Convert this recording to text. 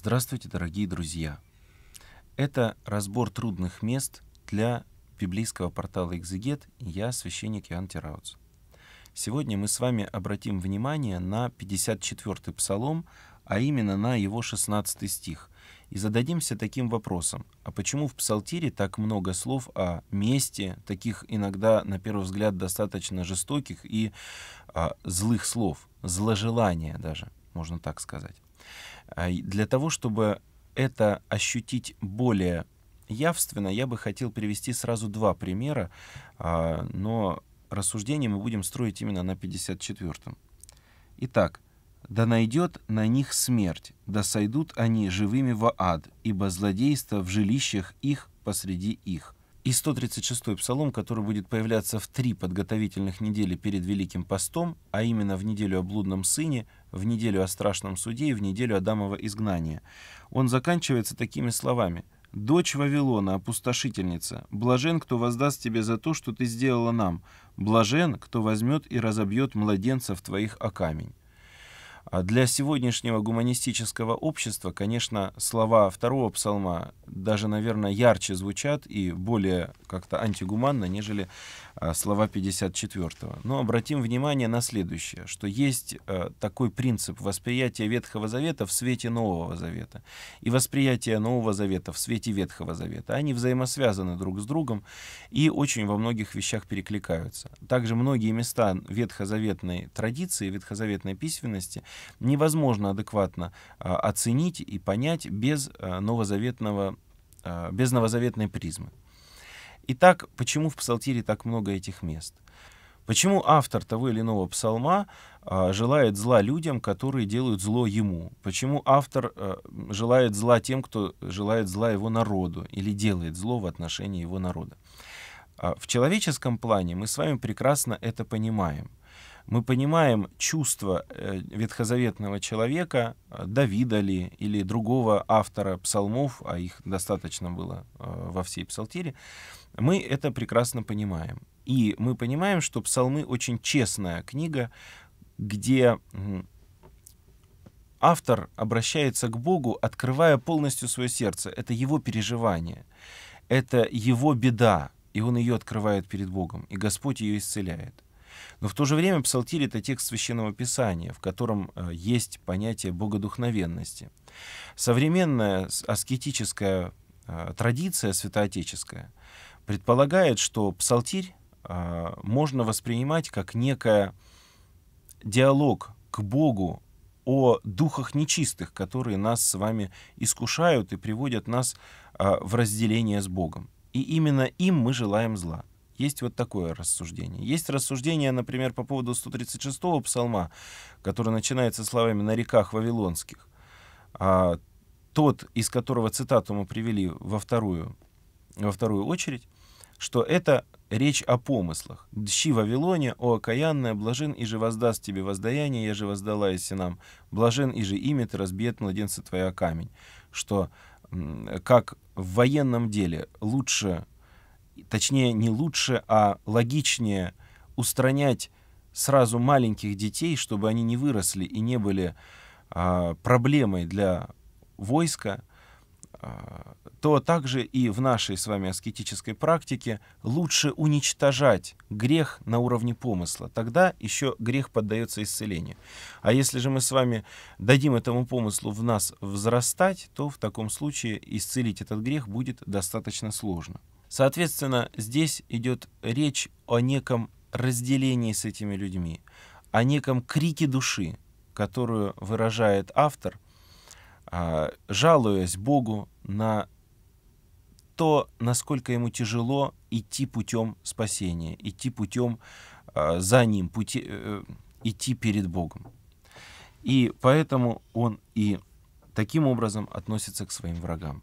Здравствуйте, дорогие друзья! Это разбор трудных мест для библейского портала «Экзегет» и я, священник Иоанн Тирауц. Сегодня мы с вами обратим внимание на 54-й псалом, а именно на его 16 стих, и зададимся таким вопросом, а почему в псалтире так много слов о мести, таких иногда, на первый взгляд, достаточно жестоких и а, злых слов, зложелания даже, можно так сказать. А, для того, чтобы это ощутить более явственно, я бы хотел привести сразу два примера, а, но рассуждение мы будем строить именно на 54-м. Итак, «Да найдет на них смерть, да сойдут они живыми в ад, ибо злодейство в жилищах их посреди их» и 136-й псалом, который будет появляться в три подготовительных недели перед Великим постом, а именно в неделю о блудном сыне, в неделю о страшном суде и в неделю Адамова изгнания. Он заканчивается такими словами «Дочь Вавилона, опустошительница, блажен, кто воздаст тебе за то, что ты сделала нам, блажен, кто возьмет и разобьет младенцев твоих о камень». А для сегодняшнего гуманистического общества, конечно, слова второго псалма даже, наверное, ярче звучат и более как-то антигуманно, нежели а, слова 54-го. Но обратим внимание на следующее, что есть а, такой принцип восприятия Ветхого Завета в свете Нового Завета и восприятие Нового Завета в свете Ветхого Завета. Они взаимосвязаны друг с другом и очень во многих вещах перекликаются. Также многие места ветхозаветной традиции, ветхозаветной письменности невозможно адекватно а, оценить и понять без новозаветного без новозаветной призмы. Итак, почему в псалтире так много этих мест? Почему автор того или иного псалма а, желает зла людям, которые делают зло ему? Почему автор а, желает зла тем, кто желает зла его народу или делает зло в отношении его народа? А, в человеческом плане мы с вами прекрасно это понимаем мы понимаем чувство э, ветхозаветного человека, э, Давида ли или другого автора псалмов, а их достаточно было э, во всей псалтире, мы это прекрасно понимаем. И мы понимаем, что псалмы очень честная книга, где автор обращается к Богу, открывая полностью свое сердце. Это его переживание, это его беда, и он ее открывает перед Богом, и Господь ее исцеляет. Но в то же время псалтирь — это текст Священного Писания, в котором э, есть понятие богодухновенности. Современная аскетическая э, традиция святоотеческая предполагает, что псалтирь э, можно воспринимать как некое диалог к Богу о духах нечистых, которые нас с вами искушают и приводят нас в разделение с Богом. И именно им мы желаем зла. Есть вот такое рассуждение. Есть рассуждение, например, по поводу 136-го псалма, который начинается словами «на реках вавилонских». А тот, из которого цитату мы привели во вторую, во вторую очередь, что это речь о помыслах. «Дщи Вавилоне, о окаянное, блажен, и же воздаст тебе воздаяние, я же воздала и нам. Блажен, и же имя ты разбьет младенца твоя камень». Что как в военном деле лучше точнее не лучше, а логичнее устранять сразу маленьких детей, чтобы они не выросли и не были а, проблемой для войска, а, то также и в нашей с вами аскетической практике лучше уничтожать грех на уровне помысла. Тогда еще грех поддается исцелению. А если же мы с вами дадим этому помыслу в нас взрастать, то в таком случае исцелить этот грех будет достаточно сложно. Соответственно, здесь идет речь о неком разделении с этими людьми, о неком крике души, которую выражает автор, а, жалуясь Богу на то, насколько ему тяжело идти путем спасения, идти путем а, за ним, пути, э, идти перед Богом. И поэтому он и таким образом относится к своим врагам.